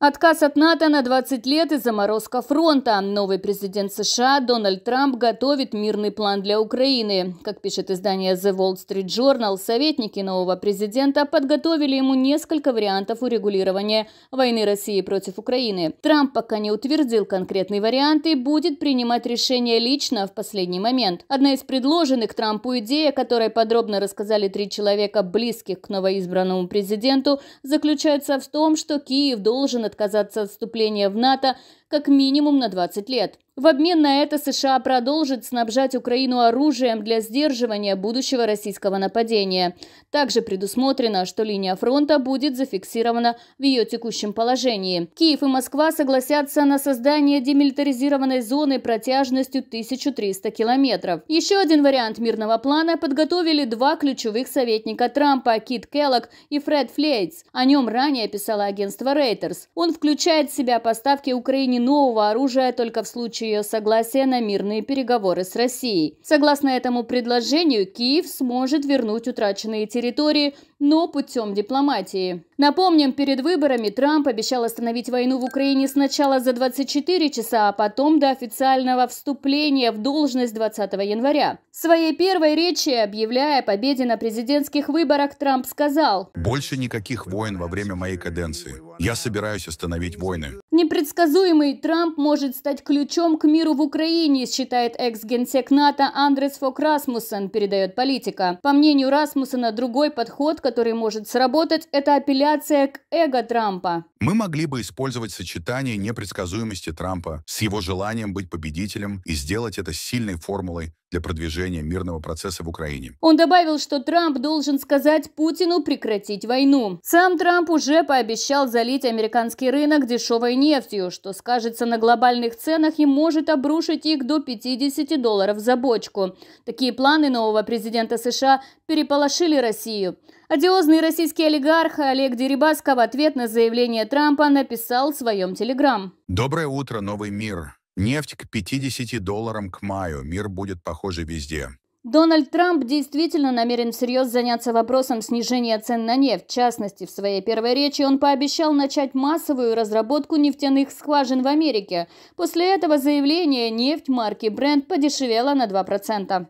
Отказ от НАТО на 20 лет и заморозка фронта. Новый президент США Дональд Трамп готовит мирный план для Украины. Как пишет издание The Wall Street Journal, советники нового президента подготовили ему несколько вариантов урегулирования войны России против Украины. Трамп пока не утвердил конкретный вариант и будет принимать решение лично в последний момент. Одна из предложенных Трампу идей, о которой подробно рассказали три человека, близких к новоизбранному президенту, заключается в том, что Киев должен отказаться от вступления в НАТО как минимум на 20 лет. В обмен на это США продолжит снабжать Украину оружием для сдерживания будущего российского нападения. Также предусмотрено, что линия фронта будет зафиксирована в ее текущем положении. Киев и Москва согласятся на создание демилитаризированной зоны протяжностью 1300 километров. Еще один вариант мирного плана подготовили два ключевых советника Трампа – Кит Келлок и Фред Флейтс. О нем ранее писало агентство Reuters. Он включает в себя поставки Украине нового оружия только в случае ее согласие на мирные переговоры с Россией. Согласно этому предложению, Киев сможет вернуть утраченные территории, но путем дипломатии. Напомним, перед выборами Трамп обещал остановить войну в Украине сначала за 24 часа, а потом до официального вступления в должность 20 января. В своей первой речи, объявляя о победе на президентских выборах, Трамп сказал «Больше никаких войн во время моей каденции. Я собираюсь остановить войны. Непредсказуемый Трамп может стать ключом к миру в Украине, считает экс-генсек НАТО Андрес Фок Расмуссен, передает политика. По мнению Расмуссена, другой подход, который может сработать, это апелляция к эго Трампа. Мы могли бы использовать сочетание непредсказуемости Трампа с его желанием быть победителем и сделать это сильной формулой для продвижения мирного процесса в Украине. Он добавил, что Трамп должен сказать Путину прекратить войну. Сам Трамп уже пообещал залить американский рынок дешевой нефтью, что скажется на глобальных ценах и может обрушить их до 50 долларов за бочку. Такие планы нового президента США переполошили Россию. Одиозный российский олигарх Олег Дерибаска в ответ на заявление Трампа написал в своем телеграм. «Доброе утро, новый мир. Нефть к 50 долларам к маю. Мир будет, похоже, везде. Дональд Трамп действительно намерен всерьез заняться вопросом снижения цен на нефть. В частности, в своей первой речи он пообещал начать массовую разработку нефтяных скважин в Америке. После этого заявления нефть марки Brent подешевела на 2%.